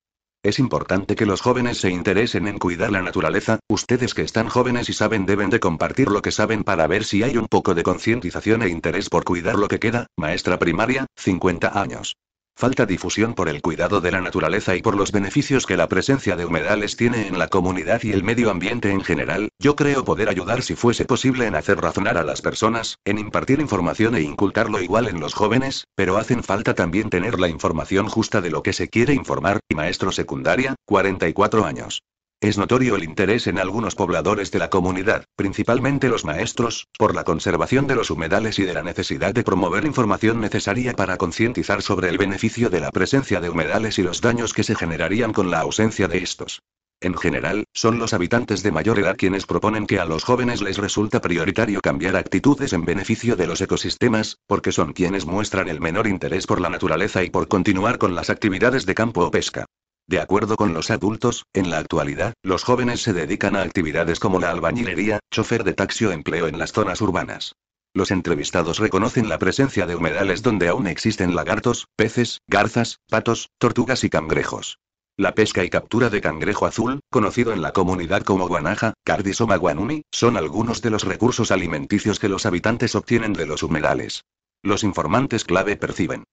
Es importante que los jóvenes se interesen en cuidar la naturaleza, ustedes que están jóvenes y saben deben de compartir lo que saben para ver si hay un poco de concientización e interés por cuidar lo que queda, maestra primaria, 50 años falta difusión por el cuidado de la naturaleza y por los beneficios que la presencia de humedales tiene en la comunidad y el medio ambiente en general, yo creo poder ayudar si fuese posible en hacer razonar a las personas, en impartir información e incultarlo igual en los jóvenes, pero hacen falta también tener la información justa de lo que se quiere informar, y maestro secundaria, 44 años. Es notorio el interés en algunos pobladores de la comunidad, principalmente los maestros, por la conservación de los humedales y de la necesidad de promover información necesaria para concientizar sobre el beneficio de la presencia de humedales y los daños que se generarían con la ausencia de estos. En general, son los habitantes de mayor edad quienes proponen que a los jóvenes les resulta prioritario cambiar actitudes en beneficio de los ecosistemas, porque son quienes muestran el menor interés por la naturaleza y por continuar con las actividades de campo o pesca. De acuerdo con los adultos, en la actualidad, los jóvenes se dedican a actividades como la albañilería, chofer de taxi o empleo en las zonas urbanas. Los entrevistados reconocen la presencia de humedales donde aún existen lagartos, peces, garzas, patos, tortugas y cangrejos. La pesca y captura de cangrejo azul, conocido en la comunidad como guanaja, cardisoma Guanumi, son algunos de los recursos alimenticios que los habitantes obtienen de los humedales. Los informantes clave perciben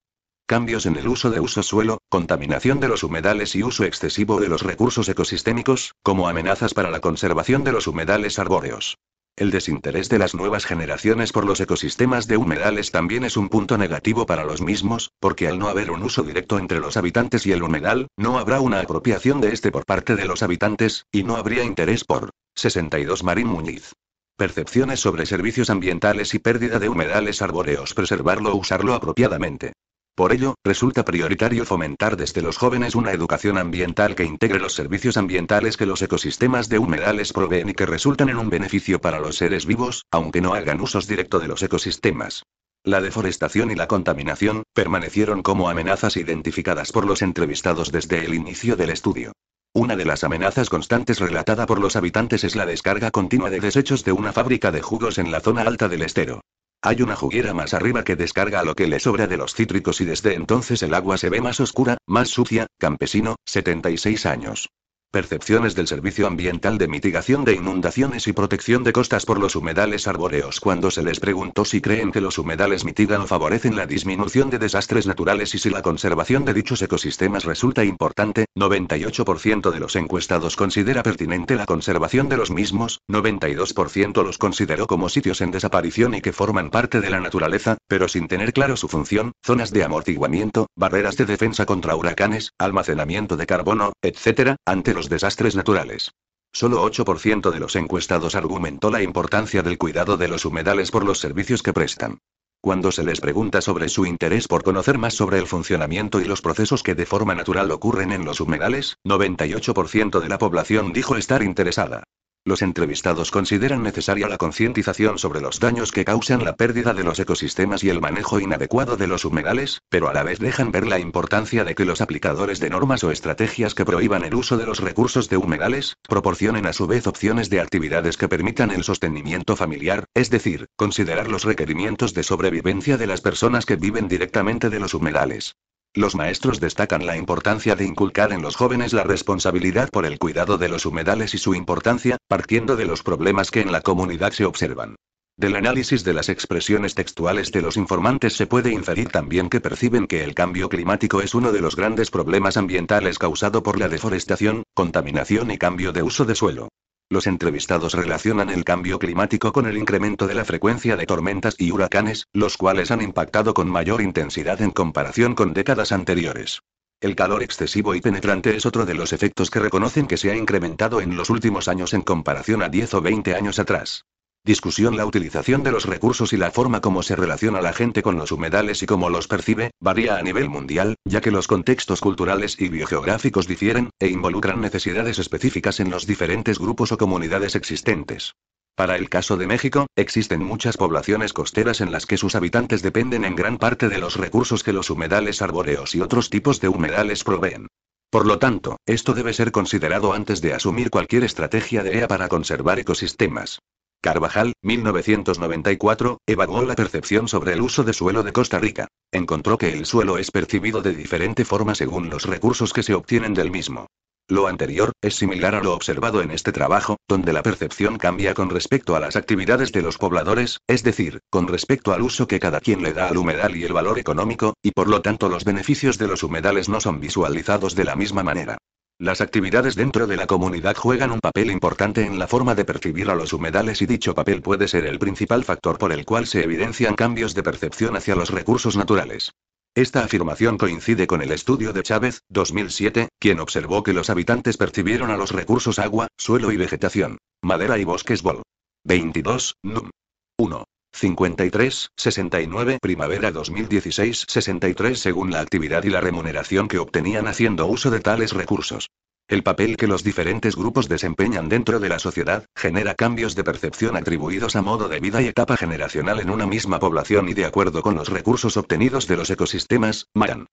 cambios en el uso de uso suelo, contaminación de los humedales y uso excesivo de los recursos ecosistémicos, como amenazas para la conservación de los humedales arbóreos. El desinterés de las nuevas generaciones por los ecosistemas de humedales también es un punto negativo para los mismos, porque al no haber un uso directo entre los habitantes y el humedal, no habrá una apropiación de este por parte de los habitantes, y no habría interés por 62 Marín Muñiz. Percepciones sobre servicios ambientales y pérdida de humedales arbóreos. Preservarlo o usarlo apropiadamente. Por ello, resulta prioritario fomentar desde los jóvenes una educación ambiental que integre los servicios ambientales que los ecosistemas de humedales proveen y que resultan en un beneficio para los seres vivos, aunque no hagan usos directo de los ecosistemas. La deforestación y la contaminación permanecieron como amenazas identificadas por los entrevistados desde el inicio del estudio. Una de las amenazas constantes relatada por los habitantes es la descarga continua de desechos de una fábrica de jugos en la zona alta del estero. Hay una juguera más arriba que descarga lo que le sobra de los cítricos y desde entonces el agua se ve más oscura, más sucia, campesino, 76 años. Percepciones del Servicio Ambiental de Mitigación de Inundaciones y Protección de Costas por los Humedales Arbóreos. Cuando se les preguntó si creen que los humedales mitigan o favorecen la disminución de desastres naturales y si la conservación de dichos ecosistemas resulta importante, 98% de los encuestados considera pertinente la conservación de los mismos, 92% los consideró como sitios en desaparición y que forman parte de la naturaleza, pero sin tener claro su función, zonas de amortiguamiento, barreras de defensa contra huracanes, almacenamiento de carbono, etc., ante los desastres naturales. Solo 8% de los encuestados argumentó la importancia del cuidado de los humedales por los servicios que prestan. Cuando se les pregunta sobre su interés por conocer más sobre el funcionamiento y los procesos que de forma natural ocurren en los humedales, 98% de la población dijo estar interesada. Los entrevistados consideran necesaria la concientización sobre los daños que causan la pérdida de los ecosistemas y el manejo inadecuado de los humedales, pero a la vez dejan ver la importancia de que los aplicadores de normas o estrategias que prohíban el uso de los recursos de humedales, proporcionen a su vez opciones de actividades que permitan el sostenimiento familiar, es decir, considerar los requerimientos de sobrevivencia de las personas que viven directamente de los humedales. Los maestros destacan la importancia de inculcar en los jóvenes la responsabilidad por el cuidado de los humedales y su importancia, partiendo de los problemas que en la comunidad se observan. Del análisis de las expresiones textuales de los informantes se puede inferir también que perciben que el cambio climático es uno de los grandes problemas ambientales causado por la deforestación, contaminación y cambio de uso de suelo. Los entrevistados relacionan el cambio climático con el incremento de la frecuencia de tormentas y huracanes, los cuales han impactado con mayor intensidad en comparación con décadas anteriores. El calor excesivo y penetrante es otro de los efectos que reconocen que se ha incrementado en los últimos años en comparación a 10 o 20 años atrás. Discusión La utilización de los recursos y la forma como se relaciona la gente con los humedales y cómo los percibe, varía a nivel mundial, ya que los contextos culturales y biogeográficos difieren, e involucran necesidades específicas en los diferentes grupos o comunidades existentes. Para el caso de México, existen muchas poblaciones costeras en las que sus habitantes dependen en gran parte de los recursos que los humedales arbóreos y otros tipos de humedales proveen. Por lo tanto, esto debe ser considerado antes de asumir cualquier estrategia de EA para conservar ecosistemas. Carvajal, 1994, evaluó la percepción sobre el uso de suelo de Costa Rica. Encontró que el suelo es percibido de diferente forma según los recursos que se obtienen del mismo. Lo anterior, es similar a lo observado en este trabajo, donde la percepción cambia con respecto a las actividades de los pobladores, es decir, con respecto al uso que cada quien le da al humedal y el valor económico, y por lo tanto los beneficios de los humedales no son visualizados de la misma manera. Las actividades dentro de la comunidad juegan un papel importante en la forma de percibir a los humedales y dicho papel puede ser el principal factor por el cual se evidencian cambios de percepción hacia los recursos naturales. Esta afirmación coincide con el estudio de Chávez, 2007, quien observó que los habitantes percibieron a los recursos agua, suelo y vegetación, madera y bosques vol. 22, num. 1. 53, 69 Primavera 2016 63 según la actividad y la remuneración que obtenían haciendo uso de tales recursos. El papel que los diferentes grupos desempeñan dentro de la sociedad, genera cambios de percepción atribuidos a modo de vida y etapa generacional en una misma población y de acuerdo con los recursos obtenidos de los ecosistemas, Mayan.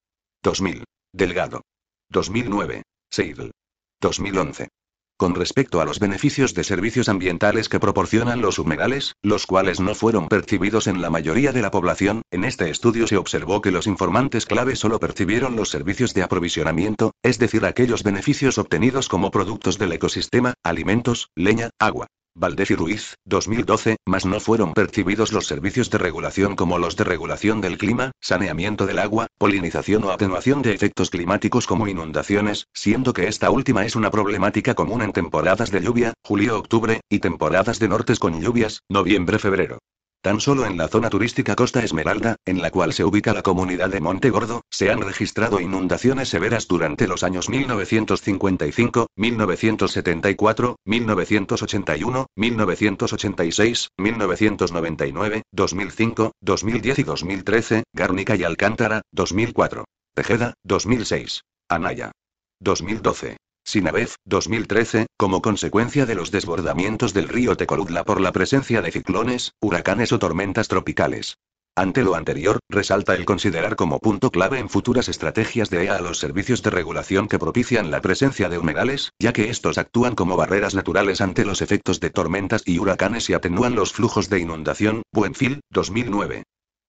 2000. Delgado. 2009. Seidel. 2011. Con respecto a los beneficios de servicios ambientales que proporcionan los humedales, los cuales no fueron percibidos en la mayoría de la población, en este estudio se observó que los informantes clave solo percibieron los servicios de aprovisionamiento, es decir, aquellos beneficios obtenidos como productos del ecosistema, alimentos, leña, agua. Valdés y Ruiz, 2012, mas no fueron percibidos los servicios de regulación como los de regulación del clima, saneamiento del agua, polinización o atenuación de efectos climáticos como inundaciones, siendo que esta última es una problemática común en temporadas de lluvia, julio-octubre, y temporadas de nortes con lluvias, noviembre-febrero. Tan solo en la zona turística Costa Esmeralda, en la cual se ubica la comunidad de Monte Gordo, se han registrado inundaciones severas durante los años 1955, 1974, 1981, 1986, 1999, 2005, 2010 y 2013, Gárnica y Alcántara, 2004. Tejeda, 2006. Anaya. 2012. Sinabef, 2013, como consecuencia de los desbordamientos del río Tecolutla por la presencia de ciclones, huracanes o tormentas tropicales. Ante lo anterior, resalta el considerar como punto clave en futuras estrategias de EA a los servicios de regulación que propician la presencia de humedales, ya que estos actúan como barreras naturales ante los efectos de tormentas y huracanes y atenúan los flujos de inundación. Buenfil, 2009.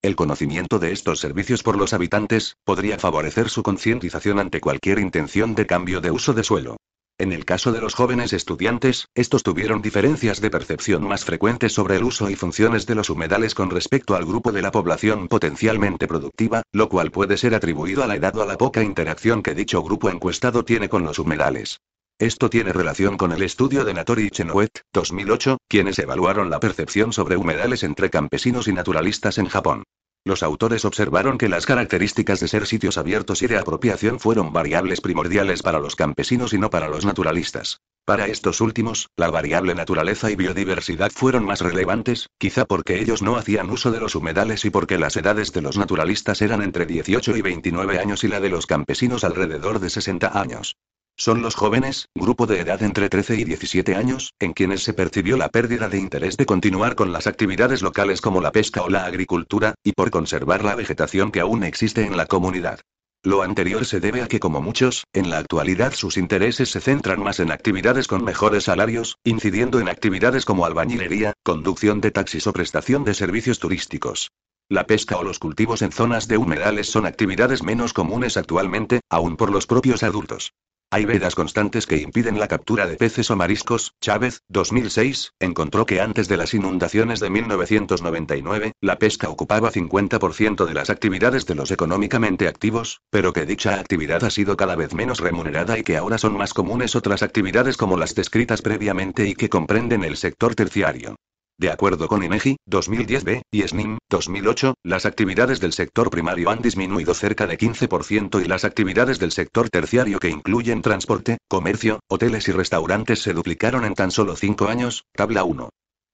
El conocimiento de estos servicios por los habitantes, podría favorecer su concientización ante cualquier intención de cambio de uso de suelo. En el caso de los jóvenes estudiantes, estos tuvieron diferencias de percepción más frecuentes sobre el uso y funciones de los humedales con respecto al grupo de la población potencialmente productiva, lo cual puede ser atribuido a la edad o a la poca interacción que dicho grupo encuestado tiene con los humedales. Esto tiene relación con el estudio de Natori y 2008, quienes evaluaron la percepción sobre humedales entre campesinos y naturalistas en Japón. Los autores observaron que las características de ser sitios abiertos y de apropiación fueron variables primordiales para los campesinos y no para los naturalistas. Para estos últimos, la variable naturaleza y biodiversidad fueron más relevantes, quizá porque ellos no hacían uso de los humedales y porque las edades de los naturalistas eran entre 18 y 29 años y la de los campesinos alrededor de 60 años. Son los jóvenes, grupo de edad entre 13 y 17 años, en quienes se percibió la pérdida de interés de continuar con las actividades locales como la pesca o la agricultura, y por conservar la vegetación que aún existe en la comunidad. Lo anterior se debe a que como muchos, en la actualidad sus intereses se centran más en actividades con mejores salarios, incidiendo en actividades como albañilería, conducción de taxis o prestación de servicios turísticos. La pesca o los cultivos en zonas de humedales son actividades menos comunes actualmente, aún por los propios adultos. Hay vedas constantes que impiden la captura de peces o mariscos. Chávez, 2006, encontró que antes de las inundaciones de 1999, la pesca ocupaba 50% de las actividades de los económicamente activos, pero que dicha actividad ha sido cada vez menos remunerada y que ahora son más comunes otras actividades como las descritas previamente y que comprenden el sector terciario. De acuerdo con INEGI, 2010b e y SNIM, 2008, las actividades del sector primario han disminuido cerca de 15% y las actividades del sector terciario que incluyen transporte, comercio, hoteles y restaurantes se duplicaron en tan solo 5 años, tabla 1.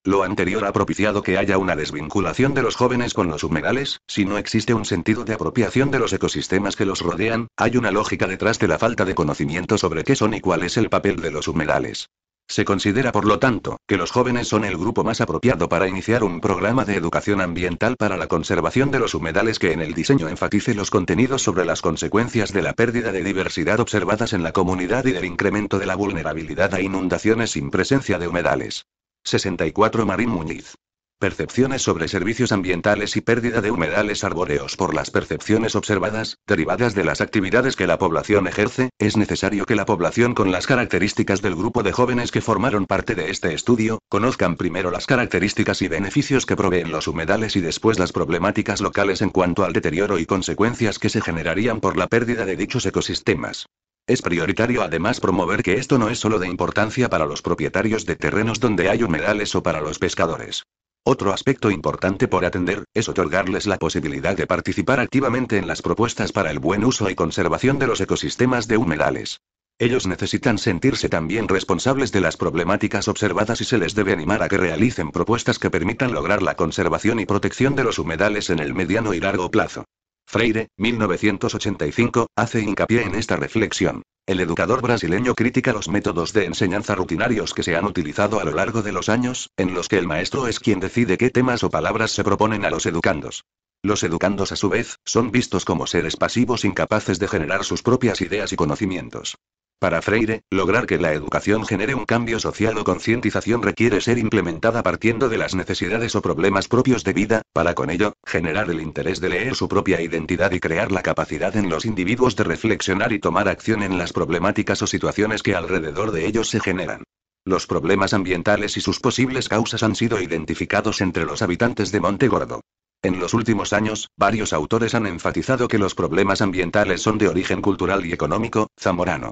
Lo anterior ha propiciado que haya una desvinculación de los jóvenes con los humedales, si no existe un sentido de apropiación de los ecosistemas que los rodean, hay una lógica detrás de la falta de conocimiento sobre qué son y cuál es el papel de los humedales. Se considera, por lo tanto, que los jóvenes son el grupo más apropiado para iniciar un programa de educación ambiental para la conservación de los humedales que en el diseño enfatice los contenidos sobre las consecuencias de la pérdida de diversidad observadas en la comunidad y del incremento de la vulnerabilidad a inundaciones sin presencia de humedales. 64 Marín Muñiz percepciones sobre servicios ambientales y pérdida de humedales arbóreos por las percepciones observadas, derivadas de las actividades que la población ejerce, es necesario que la población con las características del grupo de jóvenes que formaron parte de este estudio, conozcan primero las características y beneficios que proveen los humedales y después las problemáticas locales en cuanto al deterioro y consecuencias que se generarían por la pérdida de dichos ecosistemas. Es prioritario además promover que esto no es solo de importancia para los propietarios de terrenos donde hay humedales o para los pescadores. Otro aspecto importante por atender, es otorgarles la posibilidad de participar activamente en las propuestas para el buen uso y conservación de los ecosistemas de humedales. Ellos necesitan sentirse también responsables de las problemáticas observadas y se les debe animar a que realicen propuestas que permitan lograr la conservación y protección de los humedales en el mediano y largo plazo. Freire, 1985, hace hincapié en esta reflexión. El educador brasileño critica los métodos de enseñanza rutinarios que se han utilizado a lo largo de los años, en los que el maestro es quien decide qué temas o palabras se proponen a los educandos. Los educandos a su vez, son vistos como seres pasivos incapaces de generar sus propias ideas y conocimientos. Para Freire, lograr que la educación genere un cambio social o concientización requiere ser implementada partiendo de las necesidades o problemas propios de vida, para con ello, generar el interés de leer su propia identidad y crear la capacidad en los individuos de reflexionar y tomar acción en las problemáticas o situaciones que alrededor de ellos se generan. Los problemas ambientales y sus posibles causas han sido identificados entre los habitantes de Monte Gordo. En los últimos años, varios autores han enfatizado que los problemas ambientales son de origen cultural y económico, Zamorano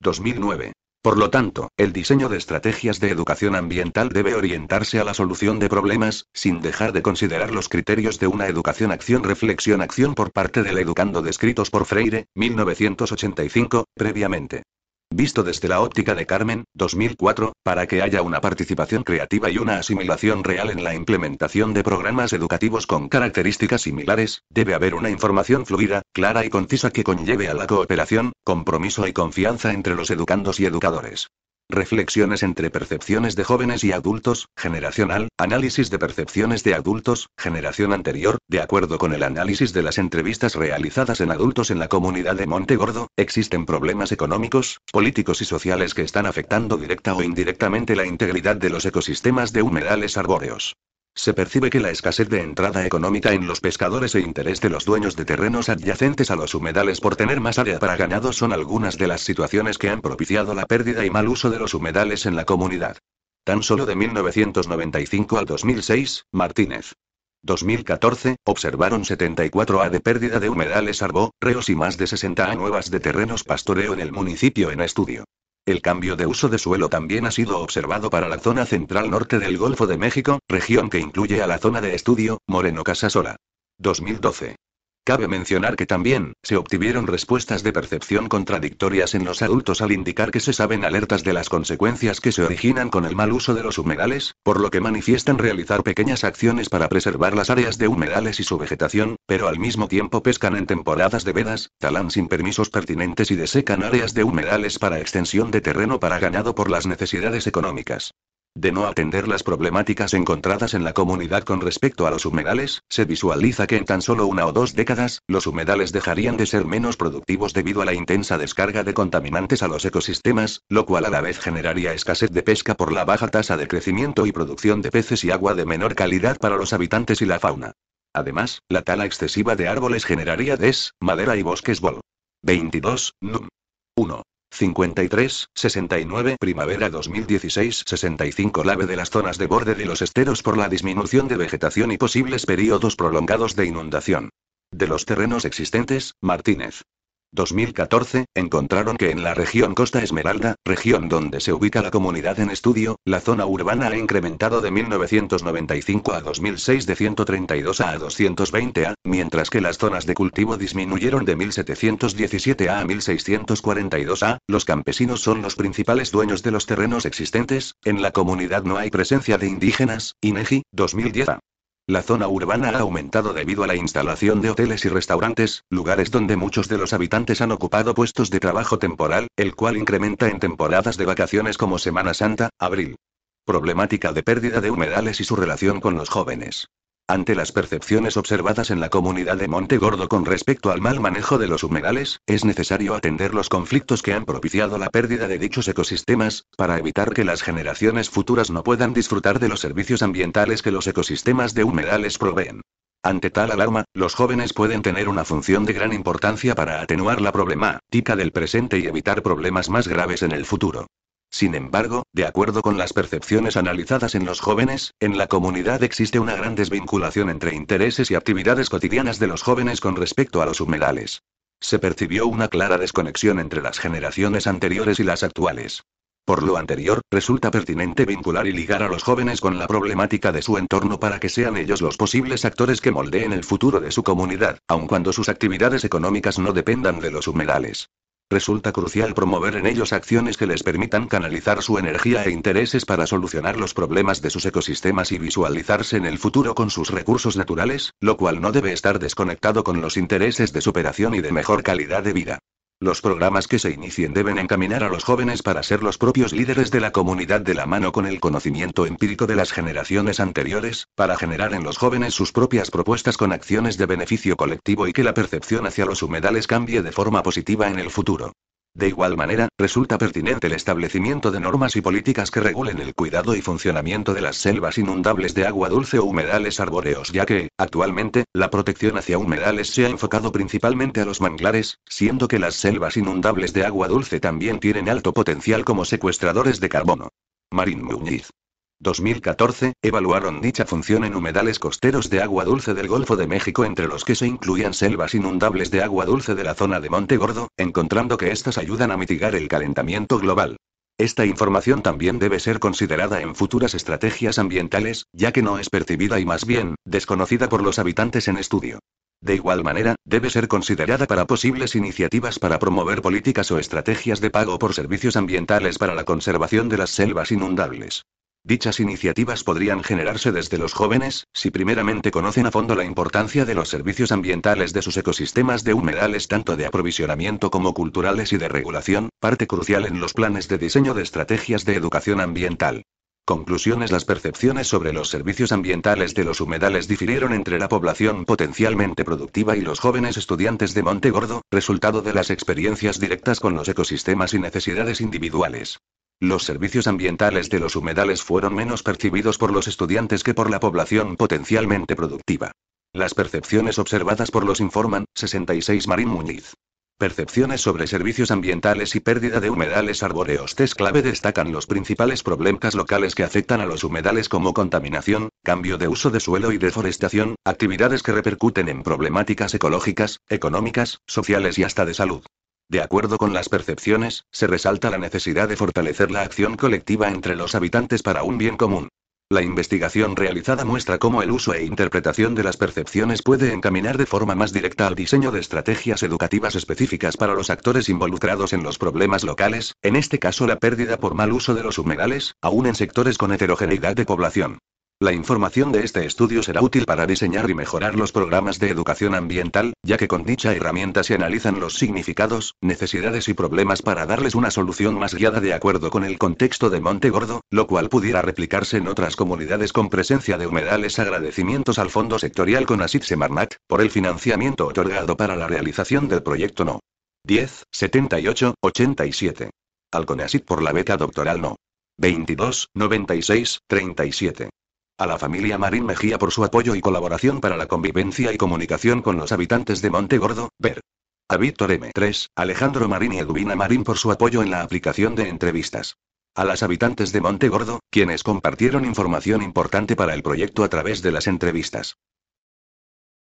2009. Por lo tanto, el diseño de estrategias de educación ambiental debe orientarse a la solución de problemas, sin dejar de considerar los criterios de una educación acción-reflexión-acción por parte del educando descritos por Freire, 1985, previamente. Visto desde la óptica de Carmen, 2004, para que haya una participación creativa y una asimilación real en la implementación de programas educativos con características similares, debe haber una información fluida, clara y concisa que conlleve a la cooperación, compromiso y confianza entre los educandos y educadores. Reflexiones entre percepciones de jóvenes y adultos, generacional, análisis de percepciones de adultos, generación anterior, de acuerdo con el análisis de las entrevistas realizadas en adultos en la comunidad de Monte Gordo, existen problemas económicos, políticos y sociales que están afectando directa o indirectamente la integridad de los ecosistemas de humedales arbóreos se percibe que la escasez de entrada económica en los pescadores e interés de los dueños de terrenos adyacentes a los humedales por tener más área para ganado son algunas de las situaciones que han propiciado la pérdida y mal uso de los humedales en la comunidad. Tan solo de 1995 al 2006, Martínez. 2014, observaron 74 A de pérdida de humedales arbó, reos y más de 60 A nuevas de terrenos pastoreo en el municipio en estudio. El cambio de uso de suelo también ha sido observado para la zona central norte del Golfo de México, región que incluye a la zona de estudio, Moreno Casasola. 2012. Cabe mencionar que también, se obtuvieron respuestas de percepción contradictorias en los adultos al indicar que se saben alertas de las consecuencias que se originan con el mal uso de los humedales, por lo que manifiestan realizar pequeñas acciones para preservar las áreas de humedales y su vegetación, pero al mismo tiempo pescan en temporadas de vedas, talan sin permisos pertinentes y desecan áreas de humedales para extensión de terreno para ganado por las necesidades económicas. De no atender las problemáticas encontradas en la comunidad con respecto a los humedales, se visualiza que en tan solo una o dos décadas, los humedales dejarían de ser menos productivos debido a la intensa descarga de contaminantes a los ecosistemas, lo cual a la vez generaría escasez de pesca por la baja tasa de crecimiento y producción de peces y agua de menor calidad para los habitantes y la fauna. Además, la tala excesiva de árboles generaría des, madera y bosques vol. 22, num. 1. 53, 69 Primavera 2016 65 Lave de las zonas de borde de los esteros por la disminución de vegetación y posibles periodos prolongados de inundación. De los terrenos existentes, Martínez. 2014, encontraron que en la región Costa Esmeralda, región donde se ubica la comunidad en estudio, la zona urbana ha incrementado de 1995 a 2006 de 132 a 220 a, mientras que las zonas de cultivo disminuyeron de 1717 a 1642 a. Los campesinos son los principales dueños de los terrenos existentes, en la comunidad no hay presencia de indígenas, INEGI, 2010 la zona urbana ha aumentado debido a la instalación de hoteles y restaurantes, lugares donde muchos de los habitantes han ocupado puestos de trabajo temporal, el cual incrementa en temporadas de vacaciones como Semana Santa, abril. Problemática de pérdida de humedales y su relación con los jóvenes. Ante las percepciones observadas en la comunidad de Monte Gordo con respecto al mal manejo de los humedales, es necesario atender los conflictos que han propiciado la pérdida de dichos ecosistemas, para evitar que las generaciones futuras no puedan disfrutar de los servicios ambientales que los ecosistemas de humedales proveen. Ante tal alarma, los jóvenes pueden tener una función de gran importancia para atenuar la problemática del presente y evitar problemas más graves en el futuro. Sin embargo, de acuerdo con las percepciones analizadas en los jóvenes, en la comunidad existe una gran desvinculación entre intereses y actividades cotidianas de los jóvenes con respecto a los humedales. Se percibió una clara desconexión entre las generaciones anteriores y las actuales. Por lo anterior, resulta pertinente vincular y ligar a los jóvenes con la problemática de su entorno para que sean ellos los posibles actores que moldeen el futuro de su comunidad, aun cuando sus actividades económicas no dependan de los humedales resulta crucial promover en ellos acciones que les permitan canalizar su energía e intereses para solucionar los problemas de sus ecosistemas y visualizarse en el futuro con sus recursos naturales, lo cual no debe estar desconectado con los intereses de superación y de mejor calidad de vida. Los programas que se inicien deben encaminar a los jóvenes para ser los propios líderes de la comunidad de la mano con el conocimiento empírico de las generaciones anteriores, para generar en los jóvenes sus propias propuestas con acciones de beneficio colectivo y que la percepción hacia los humedales cambie de forma positiva en el futuro. De igual manera, resulta pertinente el establecimiento de normas y políticas que regulen el cuidado y funcionamiento de las selvas inundables de agua dulce o humedales arbóreos, ya que, actualmente, la protección hacia humedales se ha enfocado principalmente a los manglares, siendo que las selvas inundables de agua dulce también tienen alto potencial como secuestradores de carbono. Marín Muñiz. 2014, evaluaron dicha función en humedales costeros de agua dulce del Golfo de México entre los que se incluían selvas inundables de agua dulce de la zona de Monte Gordo, encontrando que estas ayudan a mitigar el calentamiento global. Esta información también debe ser considerada en futuras estrategias ambientales, ya que no es percibida y más bien, desconocida por los habitantes en estudio. De igual manera, debe ser considerada para posibles iniciativas para promover políticas o estrategias de pago por servicios ambientales para la conservación de las selvas inundables. Dichas iniciativas podrían generarse desde los jóvenes, si primeramente conocen a fondo la importancia de los servicios ambientales de sus ecosistemas de humedales tanto de aprovisionamiento como culturales y de regulación, parte crucial en los planes de diseño de estrategias de educación ambiental. Conclusiones Las percepciones sobre los servicios ambientales de los humedales difirieron entre la población potencialmente productiva y los jóvenes estudiantes de Monte Gordo, resultado de las experiencias directas con los ecosistemas y necesidades individuales. Los servicios ambientales de los humedales fueron menos percibidos por los estudiantes que por la población potencialmente productiva. Las percepciones observadas por los informan, 66 Marín Muñiz. Percepciones sobre servicios ambientales y pérdida de humedales arbóreos. Test clave destacan los principales problemas locales que afectan a los humedales como contaminación, cambio de uso de suelo y deforestación, actividades que repercuten en problemáticas ecológicas, económicas, sociales y hasta de salud. De acuerdo con las percepciones, se resalta la necesidad de fortalecer la acción colectiva entre los habitantes para un bien común. La investigación realizada muestra cómo el uso e interpretación de las percepciones puede encaminar de forma más directa al diseño de estrategias educativas específicas para los actores involucrados en los problemas locales, en este caso la pérdida por mal uso de los humedales, aún en sectores con heterogeneidad de población. La información de este estudio será útil para diseñar y mejorar los programas de educación ambiental, ya que con dicha herramienta se analizan los significados, necesidades y problemas para darles una solución más guiada de acuerdo con el contexto de Monte Gordo, lo cual pudiera replicarse en otras comunidades con presencia de humedales. Agradecimientos al Fondo Sectorial con por el financiamiento otorgado para la realización del proyecto NO. 10, 78, 87. Al CONASIT por la beca doctoral NO. 22, 96, 37. A la familia Marín Mejía por su apoyo y colaboración para la convivencia y comunicación con los habitantes de Monte Gordo, ver. A Víctor M3, Alejandro Marín y Edwina Marín por su apoyo en la aplicación de entrevistas. A las habitantes de Monte Gordo, quienes compartieron información importante para el proyecto a través de las entrevistas.